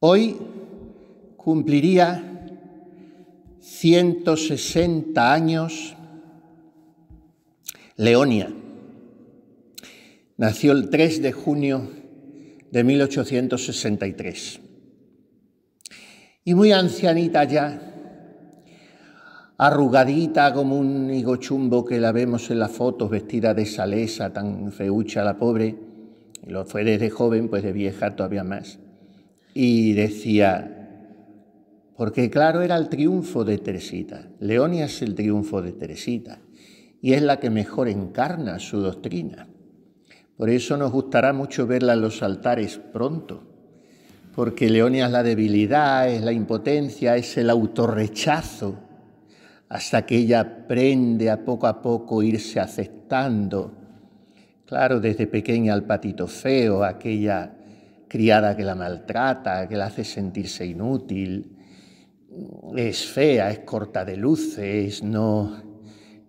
Hoy cumpliría 160 años Leonia. Nació el 3 de junio de 1863. Y muy ancianita ya, arrugadita como un higo chumbo que la vemos en las fotos, vestida de salesa, tan feucha la pobre, y lo fue desde joven, pues de vieja todavía más y decía, porque claro era el triunfo de Teresita, Leonia es el triunfo de Teresita y es la que mejor encarna su doctrina. Por eso nos gustará mucho verla en los altares pronto, porque Leonia es la debilidad, es la impotencia, es el autorrechazo, hasta que ella aprende a poco a poco irse aceptando. Claro, desde pequeña al patito feo, aquella criada que la maltrata, que la hace sentirse inútil, es fea, es corta de luces, no,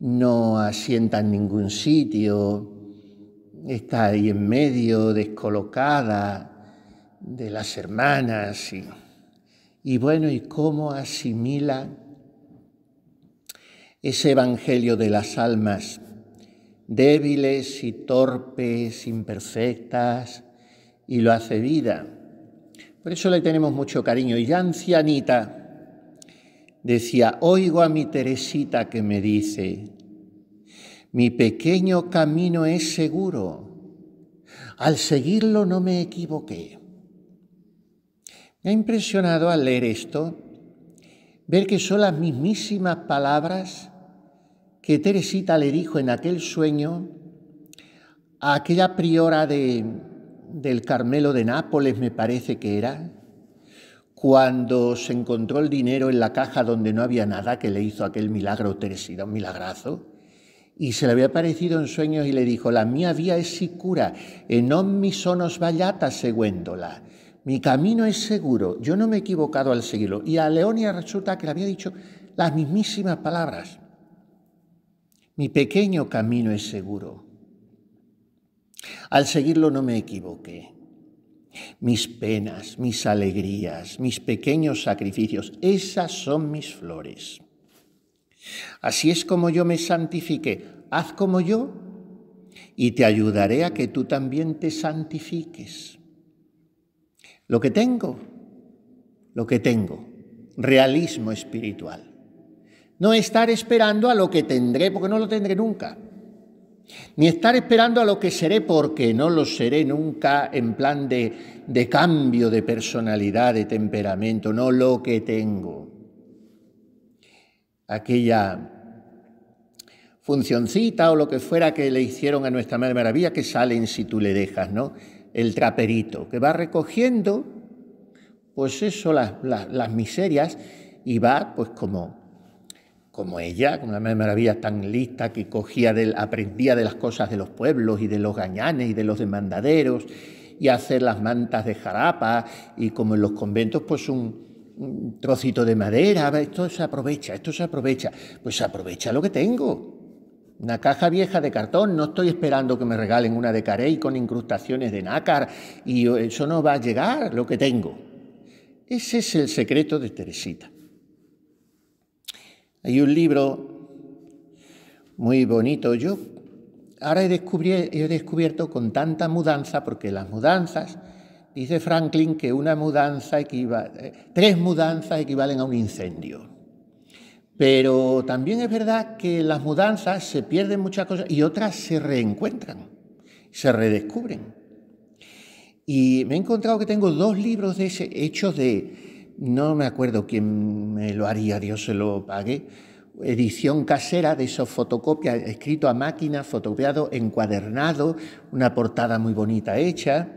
no asienta en ningún sitio, está ahí en medio, descolocada de las hermanas. Y, y bueno, ¿y cómo asimila ese Evangelio de las almas débiles y torpes, imperfectas, y lo hace vida. Por eso le tenemos mucho cariño. Y ya ancianita decía, oigo a mi Teresita que me dice, mi pequeño camino es seguro, al seguirlo no me equivoqué. Me ha impresionado al leer esto, ver que son las mismísimas palabras que Teresita le dijo en aquel sueño a aquella priora de, del Carmelo de Nápoles, me parece que era, cuando se encontró el dinero en la caja donde no había nada, que le hizo aquel milagro Teresida, un milagrazo, y se le había aparecido en sueños y le dijo, la mía vía es sicura, en mis sonos vallata seguéndola. Mi camino es seguro, yo no me he equivocado al seguirlo. Y a Leonia resulta que le había dicho las mismísimas palabras. Mi pequeño camino es seguro. Al seguirlo no me equivoqué. Mis penas, mis alegrías, mis pequeños sacrificios, esas son mis flores. Así es como yo me santifique. Haz como yo y te ayudaré a que tú también te santifiques. Lo que tengo, lo que tengo, realismo espiritual. No estar esperando a lo que tendré, porque no lo tendré nunca ni estar esperando a lo que seré porque no lo seré nunca en plan de, cambio de personalidad, de temperamento, no lo que tengo. Aquella funcioncita o lo que fuera que le hicieron a Nuestra Madre Maravilla, que salen si tú le dejas, ¿no? El traperito, que va recogiendo, pues eso, las miserias, y va, pues como como ella, con una Maravilla tan lista que cogía del, aprendía de las cosas de los pueblos y de los gañanes y de los demandaderos y hacer las mantas de jarapa y como en los conventos pues un, trocito de madera, esto se aprovecha, esto se aprovecha, pues se aprovecha lo que tengo, una caja vieja de cartón, no estoy esperando que me regalen una de carey con incrustaciones de nácar y eso no va a llegar lo que tengo. Ese es el secreto de Teresita. Hay un libro muy bonito. Yo ahora he, descubierto con tanta mudanza, porque las mudanzas, dice Franklin que una mudanza equivale, eh, tres mudanzas equivalen a un incendio. Pero también es verdad que las mudanzas se pierden muchas cosas y otras se reencuentran, se redescubren. Y me he encontrado que tengo dos libros de ese, hecho de, no me acuerdo quién me lo haría, Dios se lo pague, edición casera de esos fotocopias, escrito a máquina, fotocopiado, encuadernado, una portada muy bonita hecha.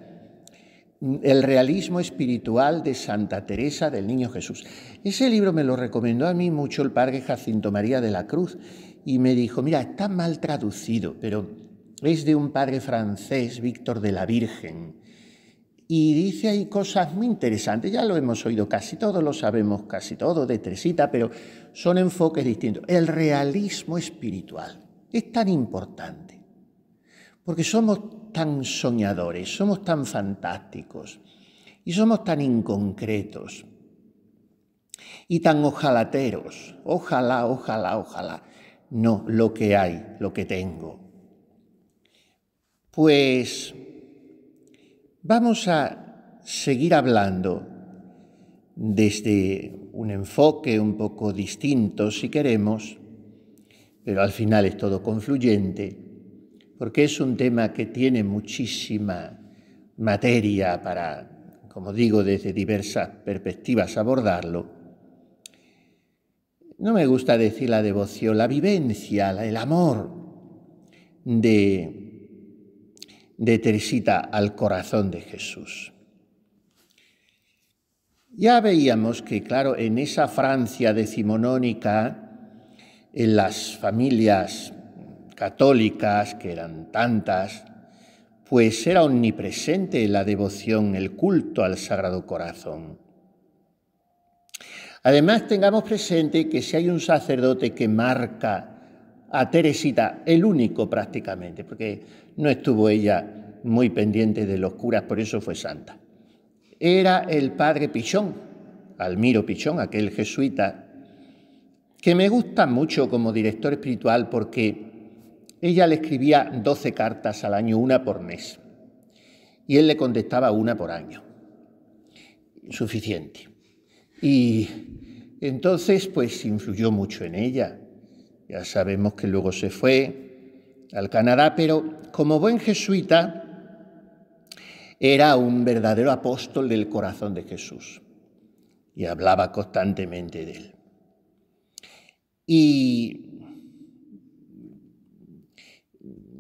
El realismo espiritual de Santa Teresa del Niño Jesús. Ese libro me lo recomendó a mí mucho el padre Jacinto María de la Cruz y me dijo, mira, está mal traducido, pero es de un padre francés, Víctor de la Virgen, y dice ahí cosas muy interesantes, ya lo hemos oído casi todo lo sabemos casi todo de Tresita pero son enfoques distintos. El realismo espiritual es tan importante, porque somos tan soñadores, somos tan fantásticos y somos tan inconcretos y tan ojalateros. Ojalá, ojalá, ojalá. No, lo que hay, lo que tengo. Pues Vamos a seguir hablando desde un enfoque un poco distinto, si queremos, pero al final es todo confluyente, porque es un tema que tiene muchísima materia para, como digo, desde diversas perspectivas abordarlo. No me gusta decir la devoción, la vivencia, el amor de de Teresita al corazón de Jesús. Ya veíamos que, claro, en esa Francia decimonónica, en las familias católicas, que eran tantas, pues era omnipresente la devoción, el culto al Sagrado Corazón. Además, tengamos presente que si hay un sacerdote que marca a Teresita, el único prácticamente, porque no estuvo ella muy pendiente de los curas, por eso fue santa. Era el padre Pichón, Almiro Pichón, aquel jesuita, que me gusta mucho como director espiritual porque ella le escribía 12 cartas al año, una por mes, y él le contestaba una por año. Suficiente. Y entonces, pues influyó mucho en ella. Ya sabemos que luego se fue, al Canadá, pero como buen jesuita era un verdadero apóstol del corazón de Jesús y hablaba constantemente de él. Y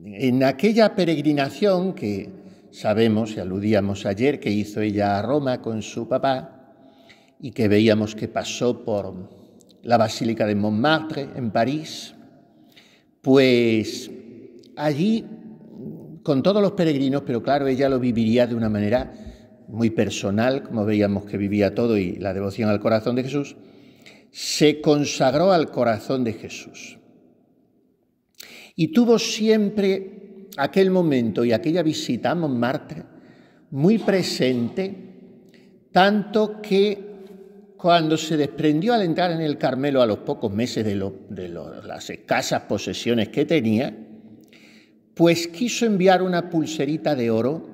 en aquella peregrinación que sabemos y aludíamos ayer que hizo ella a Roma con su papá y que veíamos que pasó por la Basílica de Montmartre en París, pues allí con todos los peregrinos, pero claro, ella lo viviría de una manera muy personal, como veíamos que vivía todo y la devoción al corazón de Jesús, se consagró al corazón de Jesús. Y tuvo siempre aquel momento y aquella visita a Montmartre muy presente, tanto que cuando se desprendió al entrar en el Carmelo a los pocos meses de, las escasas posesiones que tenía, pues quiso enviar una pulserita de oro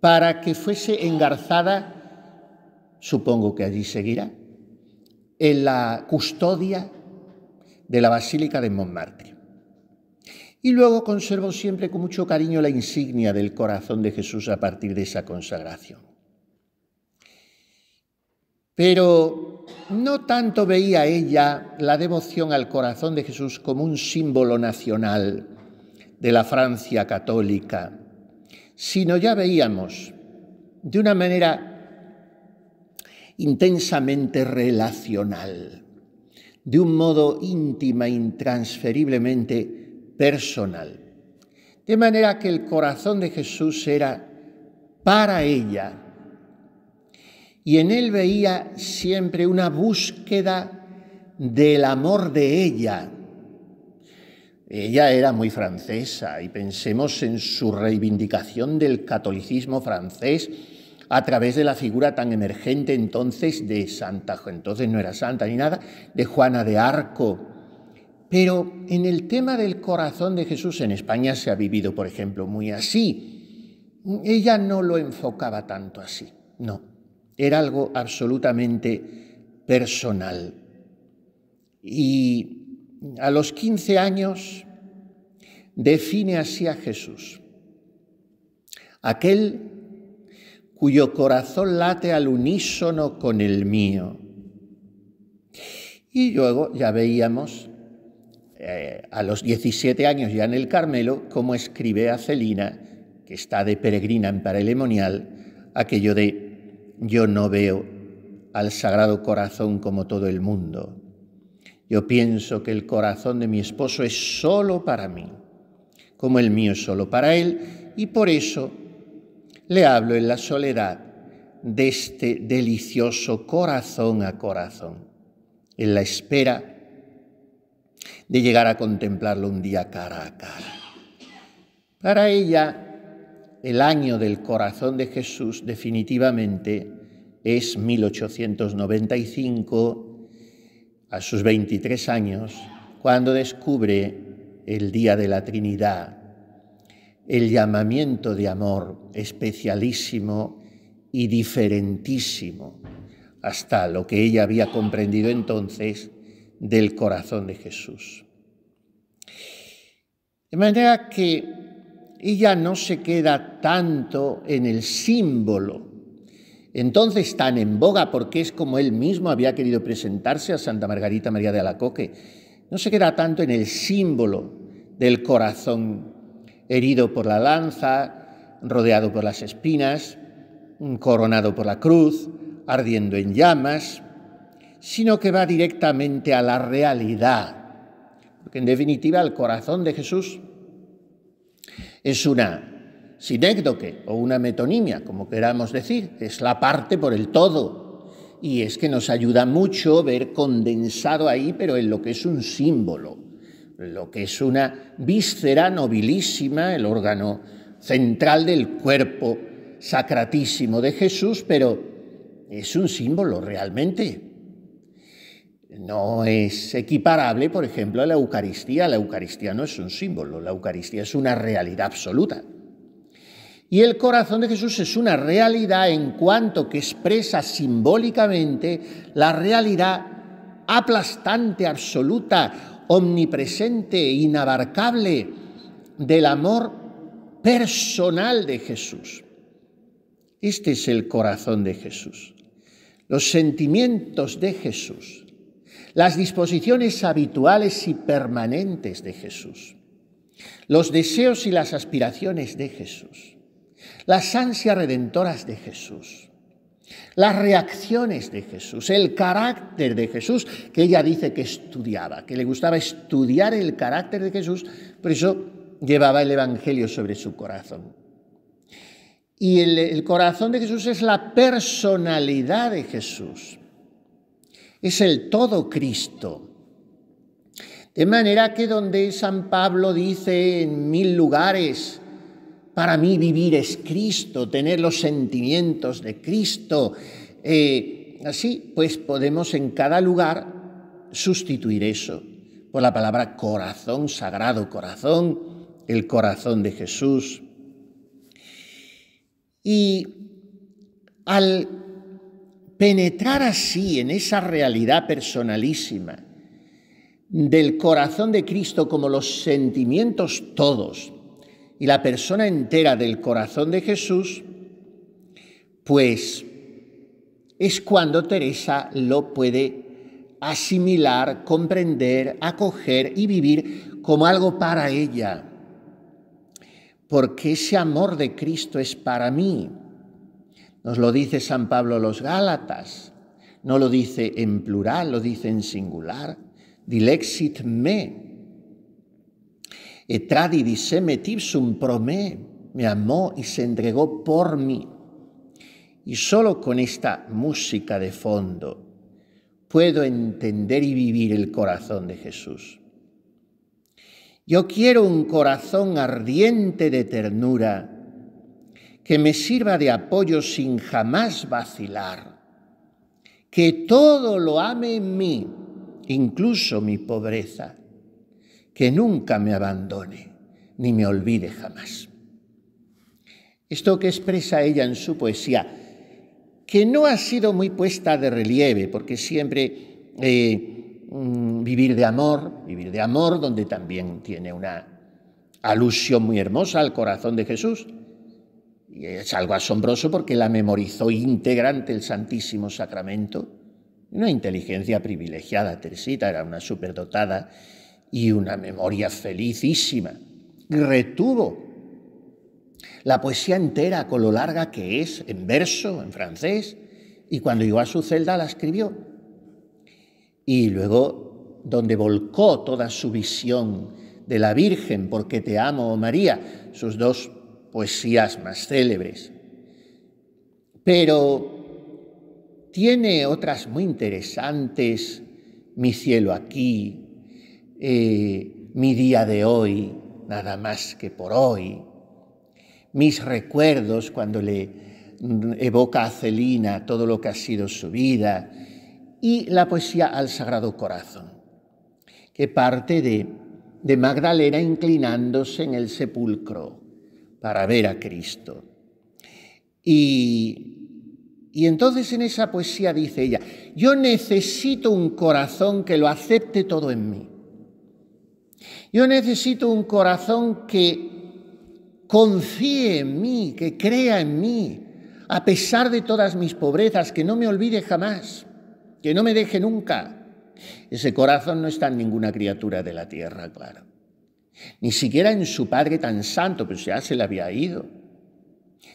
para que fuese engarzada, supongo que allí seguirá, en la custodia de la Basílica de Montmartre. Y luego conservó siempre con mucho cariño la insignia del corazón de Jesús a partir de esa consagración. Pero no tanto veía ella la devoción al corazón de Jesús como un símbolo nacional, de la Francia católica, sino ya veíamos de una manera intensamente relacional, de un modo íntima, intransferiblemente personal. De manera que el corazón de Jesús era para ella. Y en él veía siempre una búsqueda del amor de ella, ella era muy francesa y pensemos en su reivindicación del catolicismo francés a través de la figura tan emergente entonces de Santa, entonces no era santa ni nada, de Juana de Arco. Pero en el tema del corazón de Jesús en España se ha vivido, por ejemplo, muy así. Ella no lo enfocaba tanto así, no. Era algo absolutamente personal. Y a los 15 años, define así a Jesús, aquel cuyo corazón late al unísono con el mío. Y luego ya veíamos eh, a los 17 años ya en el Carmelo cómo escribe a Celina, que está de peregrina en Paralemonial, aquello de yo no veo al Sagrado Corazón como todo el mundo. Yo pienso que el corazón de mi esposo es solo para mí, como el mío es solo para él, y por eso le hablo en la soledad de este delicioso corazón a corazón, en la espera de llegar a contemplarlo un día cara a cara. Para ella, el año del corazón de Jesús definitivamente es 1895 a sus 23 años, cuando descubre el Día de la Trinidad, el llamamiento de amor especialísimo y diferentísimo hasta lo que ella había comprendido entonces del corazón de Jesús. De manera que ella no se queda tanto en el símbolo entonces tan en boga porque es como él mismo había querido presentarse a Santa Margarita María de Alacoque. No se queda tanto en el símbolo del corazón herido por la lanza, rodeado por las espinas, coronado por la cruz, ardiendo en llamas, sino que va directamente a la realidad, porque en definitiva el corazón de Jesús es una sinécdoque o una metonimia, como queramos decir, es la parte por el todo. Y es que nos ayuda mucho ver condensado ahí, pero en lo que es un símbolo, lo que es una víscera nobilísima, el órgano central del cuerpo sacratísimo de Jesús, pero es un símbolo realmente. No es equiparable, por ejemplo, a la Eucaristía. La Eucaristía no es un símbolo, la Eucaristía es una realidad absoluta. Y el corazón de Jesús es una realidad en cuanto que expresa simbólicamente la realidad aplastante, absoluta, omnipresente, inabarcable del amor personal de Jesús. Este es el corazón de Jesús, los sentimientos de Jesús, las disposiciones habituales y permanentes de Jesús, los deseos y las aspiraciones de Jesús las ansias redentoras de Jesús, las reacciones de Jesús, el carácter de Jesús, que ella dice que estudiaba, que le gustaba estudiar el carácter de Jesús, por eso llevaba el Evangelio sobre su corazón. Y el, corazón de Jesús es la personalidad de Jesús, es el todo Cristo. De manera que donde San Pablo dice en mil lugares, para mí vivir es Cristo, tener los sentimientos de Cristo. Eh, así, pues podemos en cada lugar sustituir eso por la palabra corazón, sagrado corazón, el corazón de Jesús. Y al penetrar así en esa realidad personalísima del corazón de Cristo como los sentimientos todos, y la persona entera del corazón de Jesús, pues es cuando Teresa lo puede asimilar, comprender, acoger y vivir como algo para ella. Porque ese amor de Cristo es para mí. Nos lo dice San Pablo los Gálatas. No lo dice en plural, lo dice en singular. Dilexit me me tips un promé, me amó y se entregó por mí. Y solo con esta música de fondo puedo entender y vivir el corazón de Jesús. Yo quiero un corazón ardiente de ternura que me sirva de apoyo sin jamás vacilar, que todo lo ame en mí, incluso mi pobreza que nunca me abandone, ni me olvide jamás. Esto que expresa ella en su poesía, que no ha sido muy puesta de relieve, porque siempre eh, mm, vivir de amor, vivir de amor, donde también tiene una alusión muy hermosa al corazón de Jesús, y es algo asombroso porque la memorizó integrante el Santísimo Sacramento. Una inteligencia privilegiada, Teresita, era una superdotada y una memoria felicísima. Retuvo la poesía entera con lo larga que es, en verso, en francés, y cuando llegó a su celda la escribió. Y luego, donde volcó toda su visión de la Virgen, porque te amo, oh María, sus dos poesías más célebres. Pero tiene otras muy interesantes, Mi cielo aquí, eh, mi día de hoy, nada más que por hoy, mis recuerdos cuando le evoca a Celina todo lo que ha sido su vida, y la poesía al Sagrado Corazón, que parte de, de Magdalena inclinándose en el sepulcro para ver a Cristo. Y y entonces en esa poesía dice ella, yo necesito un corazón que lo acepte todo en mí. Yo necesito un corazón que confíe en mí, que crea en mí, a pesar de todas mis pobrezas, que no me olvide jamás, que no me deje nunca. Ese corazón no está en ninguna criatura de la tierra, claro. Ni siquiera en su padre tan santo, pues ya se le había ido.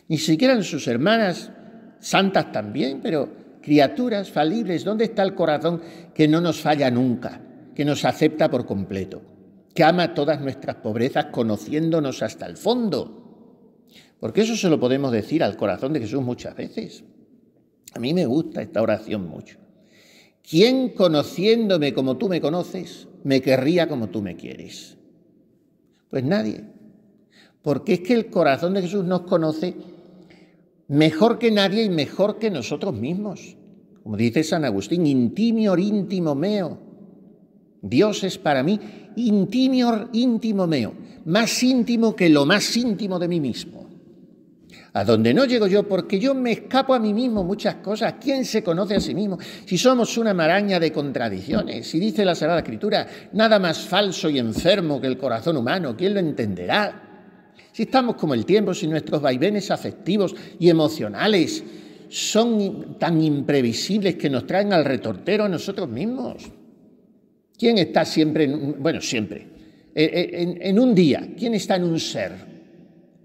Ni siquiera en sus hermanas santas también, pero criaturas falibles. ¿Dónde está el corazón que no nos falla nunca, que nos acepta por completo? que ama todas nuestras pobrezas conociéndonos hasta el fondo. Porque eso se lo podemos decir al corazón de Jesús muchas veces. A mí me gusta esta oración mucho. ¿Quién conociéndome como tú me conoces, me querría como tú me quieres? Pues nadie. Porque es que el corazón de Jesús nos conoce mejor que nadie y mejor que nosotros mismos. Como dice San Agustín, intimior, íntimo meo. Dios es para mí intimior íntimo meo, más íntimo que lo más íntimo de mí mismo. A donde no llego yo, porque yo me escapo a mí mismo muchas cosas. ¿Quién se conoce a sí mismo? Si somos una maraña de contradicciones, si dice la Sagrada Escritura, nada más falso y enfermo que el corazón humano, ¿quién lo entenderá? Si estamos como el tiempo, si nuestros vaivenes afectivos y emocionales son tan imprevisibles que nos traen al retortero a nosotros mismos. ¿Quién está siempre, en, bueno, siempre, eh, eh, en, un día? ¿Quién está en un ser?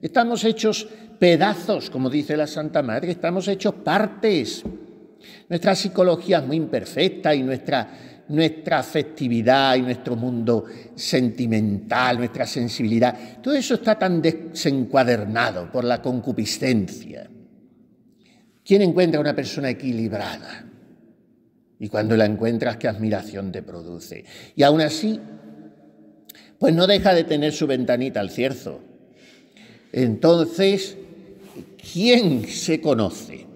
Estamos hechos pedazos, como dice la Santa Madre, estamos hechos partes. Nuestra psicología es muy imperfecta y nuestra, nuestra afectividad y nuestro mundo sentimental, nuestra sensibilidad, todo eso está tan desencuadernado por la concupiscencia. ¿Quién encuentra una persona equilibrada? Y cuando la encuentras, qué admiración te produce. Y aún así, pues no deja de tener su ventanita al cierzo. Entonces, ¿quién se conoce?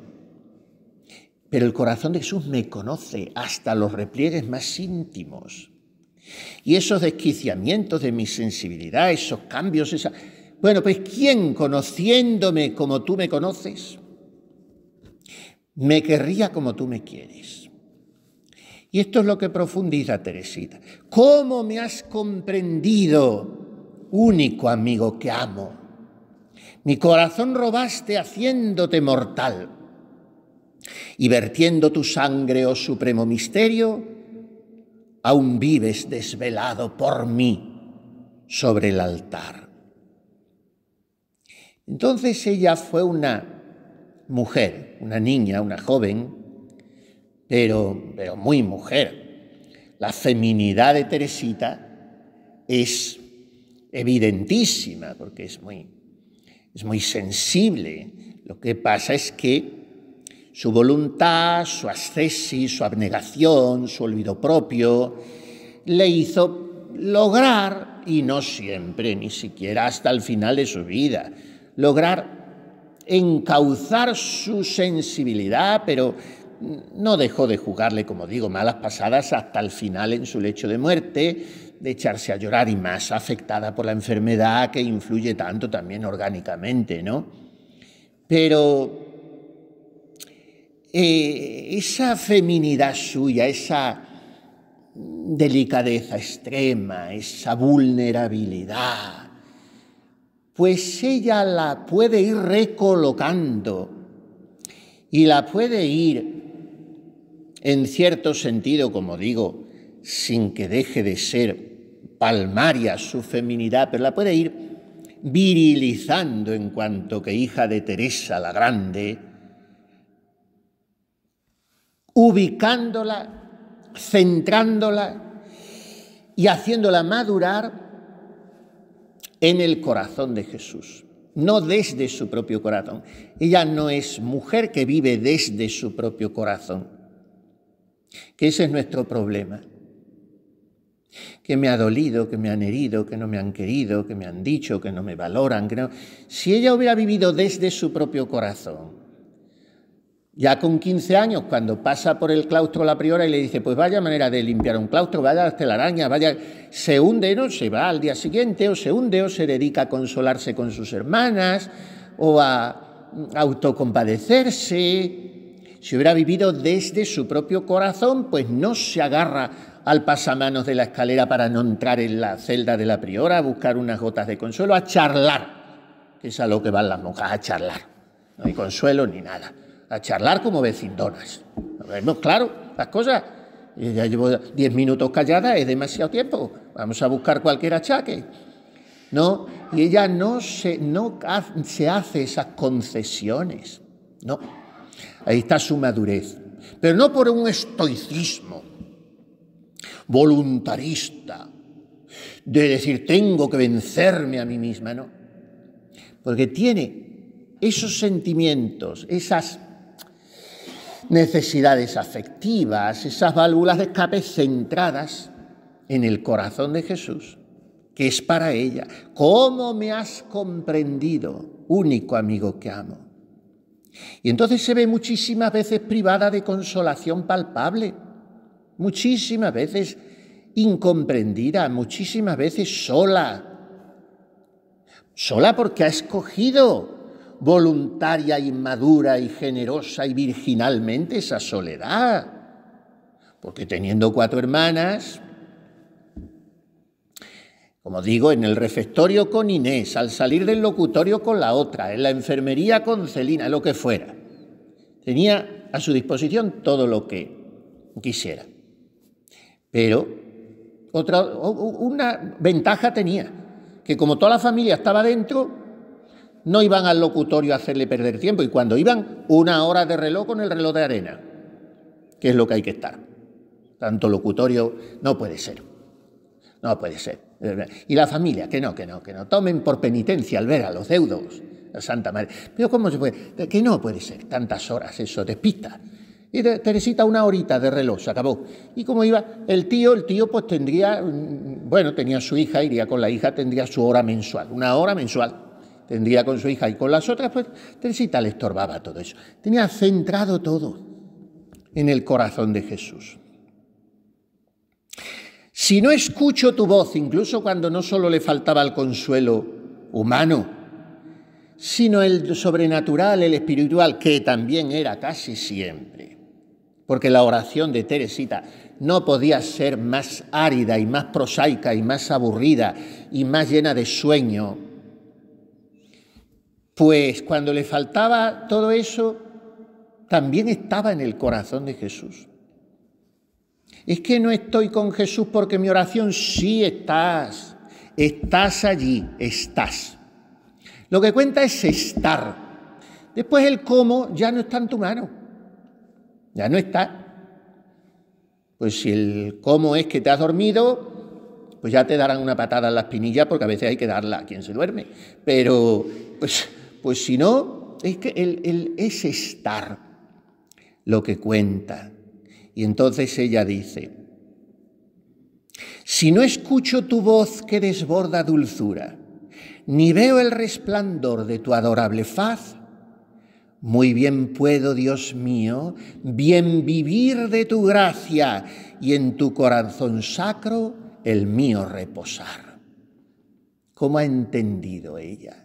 Pero el corazón de Jesús me conoce hasta los repliegues más íntimos. Y esos desquiciamientos de mi sensibilidad, esos cambios, esa... Bueno, pues ¿quién conociéndome como tú me conoces, me querría como tú me quieres? Y esto es lo que profundiza Teresita. ¿Cómo me has comprendido, único amigo que amo? Mi corazón robaste haciéndote mortal y vertiendo tu sangre, oh supremo misterio, aún vives desvelado por mí sobre el altar. Entonces ella fue una mujer, una niña, una joven, pero, muy mujer. La feminidad de Teresita es evidentísima porque es muy, es muy sensible. Lo que pasa es que su voluntad, su ascesis, su abnegación, su olvido propio, le hizo lograr, y no siempre, ni siquiera hasta el final de su vida, lograr encauzar su sensibilidad, pero no dejó de jugarle, como digo, malas pasadas hasta el final en su lecho de muerte, de echarse a llorar y más afectada por la enfermedad que influye tanto también orgánicamente, ¿no? Pero eh, esa feminidad suya, esa delicadeza extrema, esa vulnerabilidad, pues ella la puede ir recolocando y la puede ir en cierto sentido, como digo, sin que deje de ser palmaria su feminidad, pero la puede ir virilizando en cuanto que hija de Teresa la Grande, ubicándola, centrándola y haciéndola madurar en el corazón de Jesús, no desde su propio corazón. Ella no es mujer que vive desde su propio corazón, que ese es nuestro problema. Que me ha dolido, que me han herido, que no me han querido, que me han dicho, que no me valoran. Si ella hubiera vivido desde su propio corazón, ya con 15 años, cuando pasa por el claustro la priora y le dice, pues vaya manera de limpiar un claustro, vaya la araña vaya, se hunde, ¿no? Se va al día siguiente, o se hunde, o se dedica a consolarse con sus hermanas, o a autocompadecerse, si hubiera vivido desde su propio corazón, pues no se agarra al pasamanos de la escalera para no entrar en la celda de la priora a buscar unas gotas de consuelo, a charlar, que es a lo que van las monjas, a charlar. No hay consuelo ni nada. A charlar como vecindonas. Vemos claro las cosas. Eh, ya llevo diez minutos callada, es demasiado tiempo. Vamos a buscar cualquier achaque. ¿no? Y ella no se, no se hace esas concesiones, ¿no? Ahí está su madurez. Pero no por un estoicismo voluntarista, de decir tengo que vencerme a mí misma, no. Porque tiene esos sentimientos, esas necesidades afectivas, esas válvulas de escape centradas en el corazón de Jesús, que es para ella. ¿Cómo me has comprendido, único amigo que amo? Y entonces se ve muchísimas veces privada de consolación palpable, muchísimas veces incomprendida, muchísimas veces sola. Sola porque ha escogido voluntaria inmadura y generosa y virginalmente esa soledad. Porque teniendo cuatro hermanas, como digo, en el refectorio con Inés, al salir del locutorio con la otra, en la enfermería con Celina, lo que fuera. Tenía a su disposición todo lo que quisiera. Pero otra, una ventaja tenía, que como toda la familia estaba dentro, no iban al locutorio a hacerle perder tiempo y cuando iban, una hora de reloj con el reloj de arena, que es lo que hay que estar. Tanto locutorio no puede ser. No puede ser. Y la familia, que no, que no, que no. Tomen por penitencia al ver a los deudos. Santa María. Pero ¿cómo se puede? Que no puede ser tantas horas eso, despista. Y Teresita una horita de reloj, se acabó. Y como iba el tío, el tío pues tendría, mm, bueno, tenía su hija, iría con la hija, tendría su hora mensual, una hora mensual tendría con su hija y con las otras, pues Teresita le estorbaba todo eso. Tenía centrado todo en el corazón de Jesús. Si no escucho tu voz, incluso cuando no solo le faltaba el consuelo humano, sino el sobrenatural, el espiritual, que también era casi siempre. Porque la oración de Teresita no podía ser más árida y más prosaica y más aburrida y más llena de sueño. Pues cuando le faltaba todo eso, también estaba en el corazón de Jesús. Es que no estoy con Jesús porque mi oración sí estás. Estás allí, estás. Lo que cuenta es estar. Después el cómo ya no está en tu mano. Ya no está. Pues si el cómo es que te has dormido, pues ya te darán una patada en las pinillas porque a veces hay que darla a quien se duerme. Pero pues, pues si no, es que el, el, es estar lo que cuenta. Y entonces ella dice, si no escucho tu voz que desborda dulzura, ni veo el resplandor de tu adorable faz, muy bien puedo, Dios mío, bien vivir de tu gracia y en tu corazón sacro el mío reposar. ¿Cómo ha entendido ella?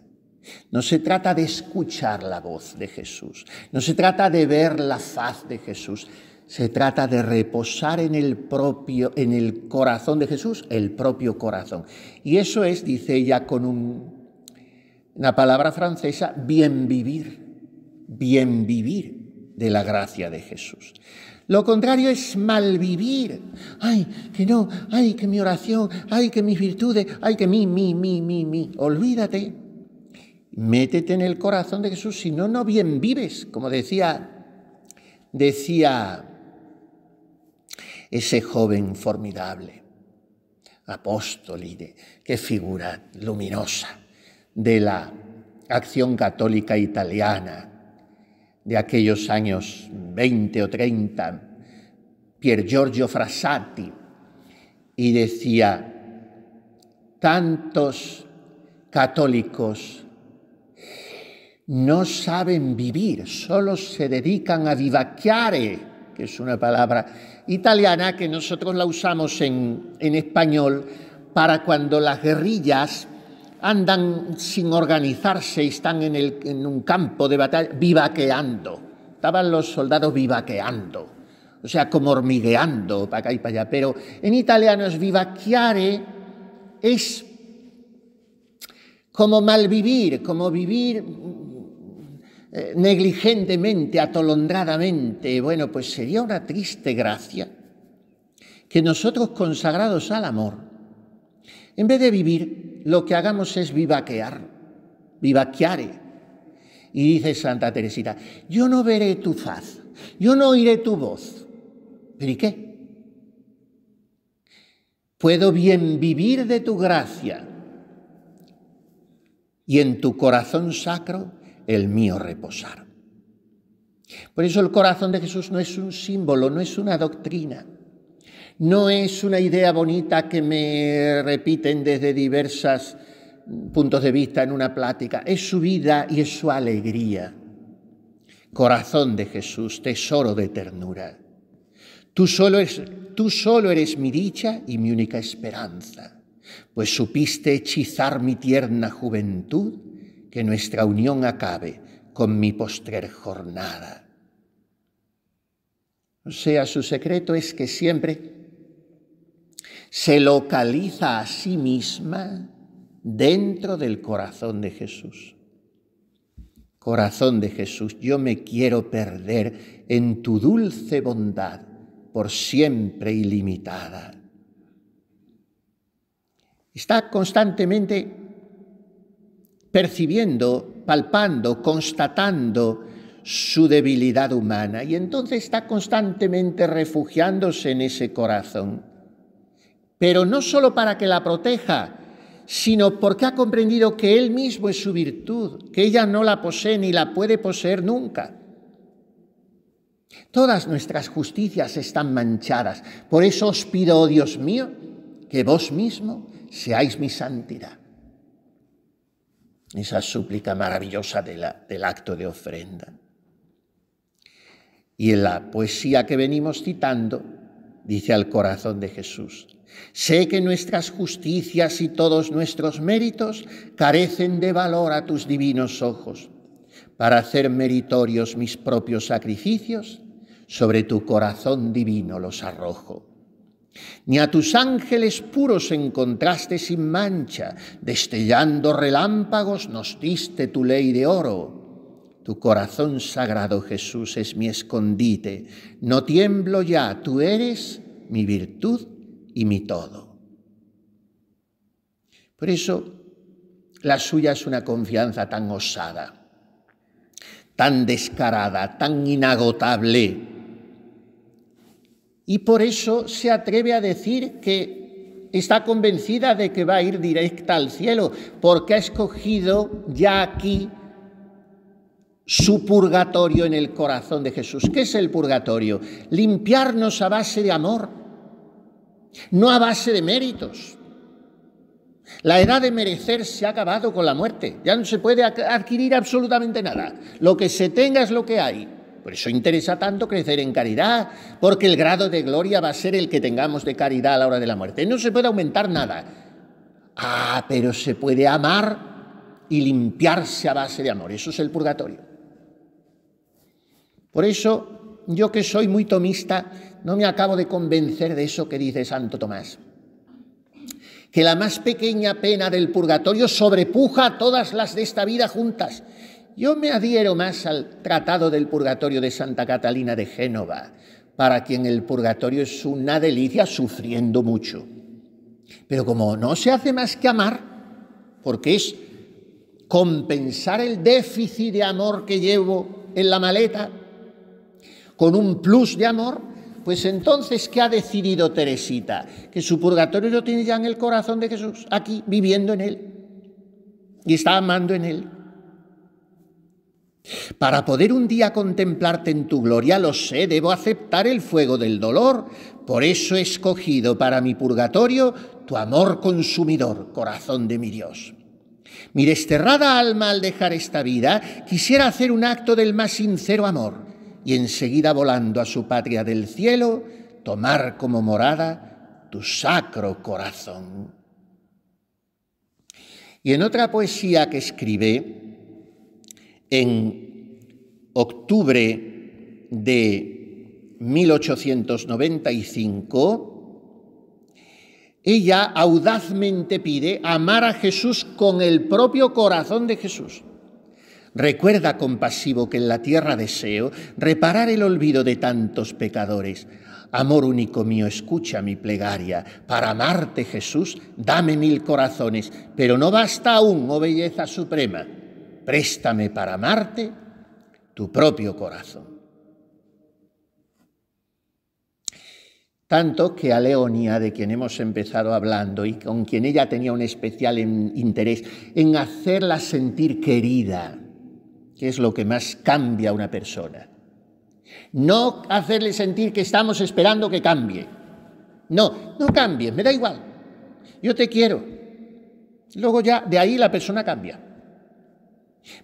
No se trata de escuchar la voz de Jesús, no se trata de ver la faz de Jesús, se trata de reposar en el propio, en el corazón de Jesús, el propio corazón. Y eso es, dice ella con una palabra francesa, bien vivir, bien vivir de la gracia de Jesús. Lo contrario es mal vivir. Ay, que no, ay, que mi oración, ay, que mis virtudes, ay, que mi, mi, mi, mi, mi. Olvídate. Métete en el corazón de Jesús, si no, no bien vives, como decía, decía ese joven formidable, apóstol qué figura luminosa de la acción católica italiana de aquellos años 20 o 30, Pier Giorgio Frassati, y decía, tantos católicos no saben vivir, solo se dedican a vivaqueare que es una palabra italiana que nosotros la usamos en, español para cuando las guerrillas andan sin organizarse y están en, el, en, un campo de batalla vivaqueando. Estaban los soldados vivaqueando, o sea, como hormigueando para acá y para allá. Pero en italiano es vivaqueare, es como malvivir, como vivir eh, negligentemente, atolondradamente, bueno, pues sería una triste gracia que nosotros consagrados al amor, en vez de vivir, lo que hagamos es vivaquear, vivaquear Y dice Santa Teresita, yo no veré tu faz, yo no oiré tu voz. ¿Pero y qué? Puedo bien vivir de tu gracia y en tu corazón sacro el mío reposar. Por eso el corazón de Jesús no es un símbolo, no es una doctrina, no es una idea bonita que me repiten desde diversos puntos de vista en una plática, es su vida y es su alegría. Corazón de Jesús, tesoro de ternura. Tú solo, eres, tú solo eres mi dicha y mi única esperanza, pues supiste hechizar mi tierna juventud que nuestra unión acabe con mi postrer jornada. O sea, su secreto es que siempre se localiza a sí misma dentro del corazón de Jesús. Corazón de Jesús, yo me quiero perder en tu dulce bondad por siempre ilimitada. Está constantemente percibiendo, palpando, constatando su debilidad humana y entonces está constantemente refugiándose en ese corazón. Pero no solo para que la proteja, sino porque ha comprendido que él mismo es su virtud, que ella no la posee ni la puede poseer nunca. Todas nuestras justicias están manchadas. Por eso os pido, oh Dios mío, que vos mismo seáis mi santidad esa súplica maravillosa la, del acto de ofrenda. Y en la poesía que venimos citando, dice al corazón de Jesús, sé que nuestras justicias y todos nuestros méritos carecen de valor a tus divinos ojos, para hacer meritorios mis propios sacrificios, sobre tu corazón divino los arrojo. Ni a tus ángeles puros encontraste sin mancha, destellando relámpagos nos diste tu ley de oro. Tu corazón sagrado, Jesús, es mi escondite. No tiemblo ya, tú eres mi virtud y mi todo. Por eso, la suya es una confianza tan osada, tan descarada, tan inagotable y por eso se atreve a decir que está convencida de que va a ir directa al cielo, porque ha escogido ya aquí su purgatorio en el corazón de Jesús. ¿Qué es el purgatorio? Limpiarnos a base de amor, no a base de méritos. La edad de merecer se ha acabado con la muerte. Ya no se puede adquirir absolutamente nada. Lo que se tenga es lo que hay. Por eso interesa tanto crecer en caridad, porque el grado de gloria va a ser el que tengamos de caridad a la hora de la muerte. No se puede aumentar nada. Ah, pero se puede amar y limpiarse a base de amor. Eso es el purgatorio. Por eso, yo que soy muy tomista, no me acabo de convencer de eso que dice Santo Tomás. Que la más pequeña pena del purgatorio sobrepuja a todas las de esta vida juntas yo me adhiero más al Tratado del Purgatorio de Santa Catalina de Génova, para quien el purgatorio es una delicia sufriendo mucho. Pero como no se hace más que amar, porque es compensar el déficit de amor que llevo en la maleta con un plus de amor, pues entonces, ¿qué ha decidido Teresita? Que su purgatorio lo tiene ya en el corazón de Jesús, aquí, viviendo en él. Y está amando en él. Para poder un día contemplarte en tu gloria, lo sé, debo aceptar el fuego del dolor. Por eso he escogido para mi purgatorio tu amor consumidor, corazón de mi Dios. Mi desterrada alma al dejar esta vida quisiera hacer un acto del más sincero amor y enseguida volando a su patria del cielo, tomar como morada tu sacro corazón. Y en otra poesía que escribe, en octubre de 1895, ella audazmente pide amar a Jesús con el propio corazón de Jesús. Recuerda compasivo que en la tierra deseo reparar el olvido de tantos pecadores. Amor único mío, escucha mi plegaria. Para amarte, Jesús, dame mil corazones, pero no basta aún, oh belleza suprema préstame para amarte tu propio corazón. Tanto que a Leonia, de quien hemos empezado hablando y con quien ella tenía un especial interés en hacerla sentir querida, que es lo que más cambia a una persona. No hacerle sentir que estamos esperando que cambie. No, no cambie, me da igual. Yo te quiero. Luego ya de ahí la persona cambia.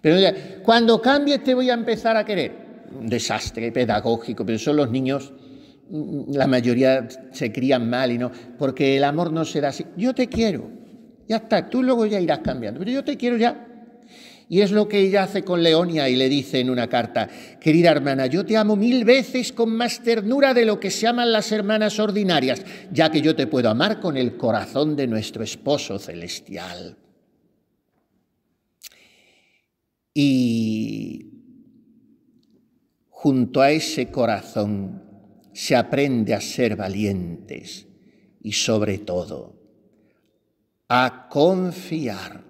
Pero cuando cambie te voy a empezar a querer. Un desastre pedagógico, pero son los niños, la mayoría se crían mal y no, porque el amor no se da así. Yo te quiero, ya está, tú luego ya irás cambiando, pero yo te quiero ya. Y es lo que ella hace con Leonia y le dice en una carta, querida hermana, yo te amo mil veces con más ternura de lo que se aman las hermanas ordinarias, ya que yo te puedo amar con el corazón de nuestro esposo celestial. Y junto a ese corazón se aprende a ser valientes y sobre todo a confiar.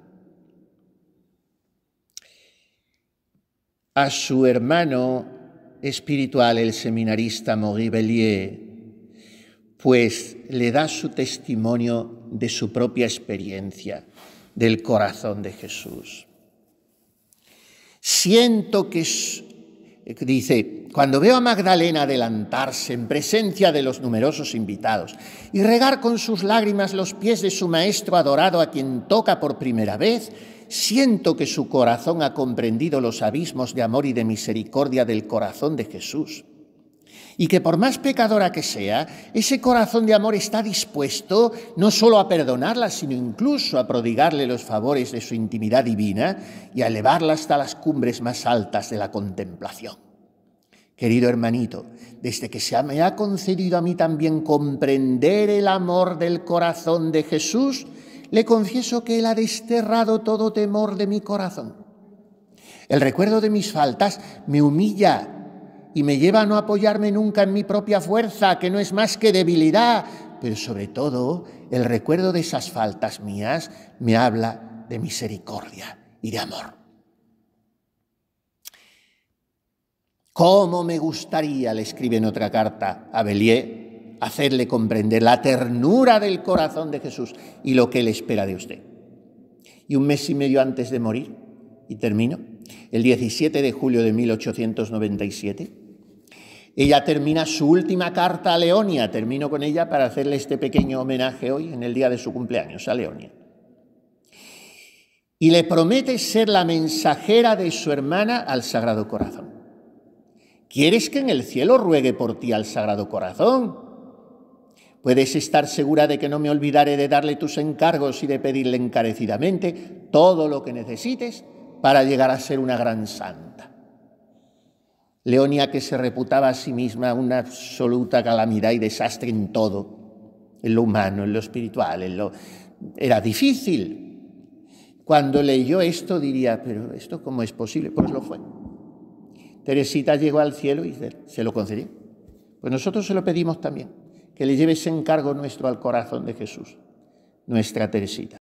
A su hermano espiritual, el seminarista Maurice Bellier, pues le da su testimonio de su propia experiencia del corazón de Jesús. Siento que, dice, cuando veo a Magdalena adelantarse en presencia de los numerosos invitados y regar con sus lágrimas los pies de su maestro adorado a quien toca por primera vez, siento que su corazón ha comprendido los abismos de amor y de misericordia del corazón de Jesús y que por más pecadora que sea, ese corazón de amor está dispuesto no solo a perdonarla, sino incluso a prodigarle los favores de su intimidad divina y a elevarla hasta las cumbres más altas de la contemplación. Querido hermanito, desde que se me ha concedido a mí también comprender el amor del corazón de Jesús, le confieso que Él ha desterrado todo temor de mi corazón. El recuerdo de mis faltas me humilla y me lleva a no apoyarme nunca en mi propia fuerza, que no es más que debilidad, pero sobre todo el recuerdo de esas faltas mías me habla de misericordia y de amor. ¿Cómo me gustaría, le escribe en otra carta a Bellier, hacerle comprender la ternura del corazón de Jesús y lo que él espera de usted? Y un mes y medio antes de morir, y termino, el 17 de julio de 1897, ella termina su última carta a Leonia, termino con ella para hacerle este pequeño homenaje hoy en el día de su cumpleaños a Leonia. Y le promete ser la mensajera de su hermana al Sagrado Corazón. ¿Quieres que en el cielo ruegue por ti al Sagrado Corazón? Puedes estar segura de que no me olvidaré de darle tus encargos y de pedirle encarecidamente todo lo que necesites para llegar a ser una gran santa. Leonia, que se reputaba a sí misma una absoluta calamidad y desastre en todo, en lo humano, en lo espiritual, en lo... era difícil. Cuando leyó esto diría, pero ¿esto cómo es posible? Pues lo fue. Teresita llegó al cielo y se lo concedió. Pues nosotros se lo pedimos también, que le lleve ese encargo nuestro al corazón de Jesús, nuestra Teresita.